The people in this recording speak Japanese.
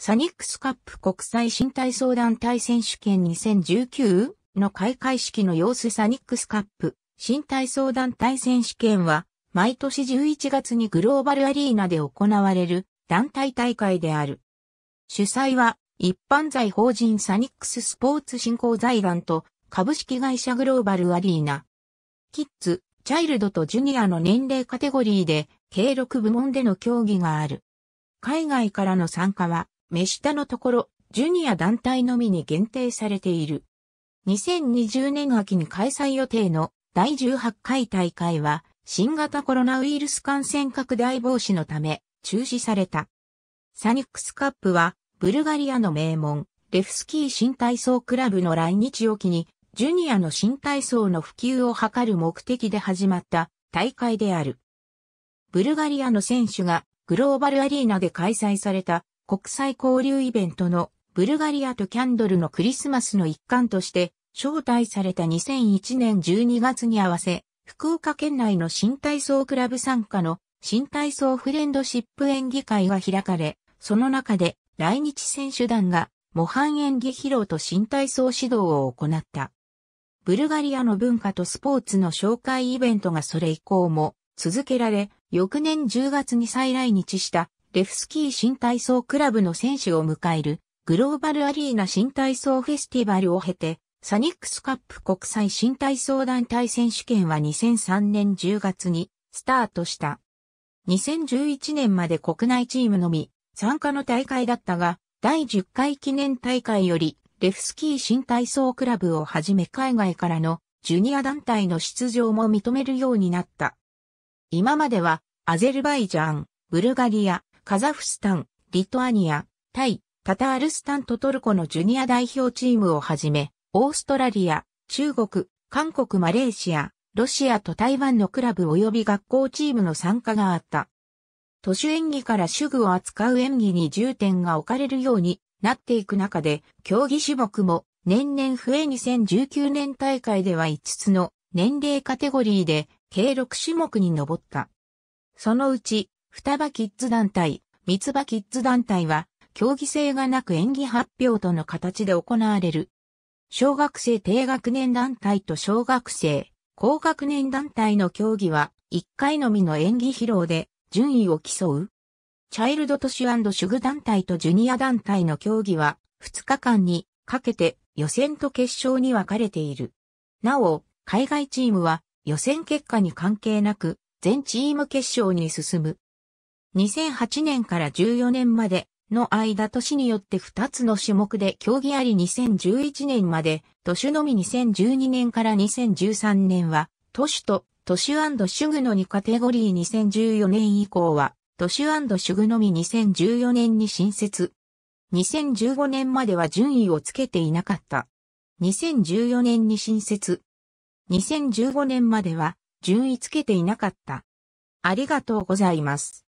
サニックスカップ国際身体相談体選手権 2019? の開会式の様子サニックスカップ身体相談体選手権は毎年11月にグローバルアリーナで行われる団体大会である。主催は一般財法人サニックススポーツ振興財団と株式会社グローバルアリーナ。キッズ、チャイルドとジュニアの年齢カテゴリーで計6部門での競技がある。海外からの参加は目下のところ、ジュニア団体のみに限定されている。2020年秋に開催予定の第18回大会は、新型コロナウイルス感染拡大防止のため、中止された。サニックスカップは、ブルガリアの名門、レフスキー新体操クラブの来日を機に、ジュニアの新体操の普及を図る目的で始まった大会である。ブルガリアの選手がグローバルアリーナで開催された国際交流イベントのブルガリアとキャンドルのクリスマスの一環として招待された2001年12月に合わせ、福岡県内の新体操クラブ参加の新体操フレンドシップ演技会が開かれ、その中で来日選手団が模範演技披露と新体操指導を行った。ブルガリアの文化とスポーツの紹介イベントがそれ以降も続けられ、翌年10月に再来日したレフスキー新体操クラブの選手を迎えるグローバルアリーナ新体操フェスティバルを経て、サニックスカップ国際新体操団体選手権は2003年10月にスタートした。2011年まで国内チームのみ参加の大会だったが、第10回記念大会よりレフスキー新体操クラブをはじめ海外からのジュニア団体の出場も認めるようになった。今まではアゼルバイジャン、ブルガリア、カザフスタン、リトアニア、タイ、タタールスタンとトルコのジュニア代表チームをはじめ、オーストラリア、中国、韓国、マレーシア、ロシアと台湾のクラブ及び学校チームの参加があった。都市演技から主具を扱う演技に重点が置かれるようになっていく中で、競技種目も年々増え2019年大会では5つの年齢カテゴリーで計6種目に上った。そのうち双葉キッズ団体、三つ葉キッズ団体は、競技性がなく演技発表との形で行われる。小学生低学年団体と小学生、高学年団体の競技は、1回のみの演技披露で、順位を競う。チャイルド都市主グ団体とジュニア団体の競技は、2日間にかけて予選と決勝に分かれている。なお、海外チームは予選結果に関係なく、全チーム決勝に進む。2008年から14年までの間年によって2つの種目で競技あり2011年まで都市のみ2012年から2013年は都市と都市主具の2カテゴリー2014年以降は都市主具のみ2014年に新設。2015年までは順位をつけていなかった。2014年に新設。2015年までは順位つけていなかった。ありがとうございます。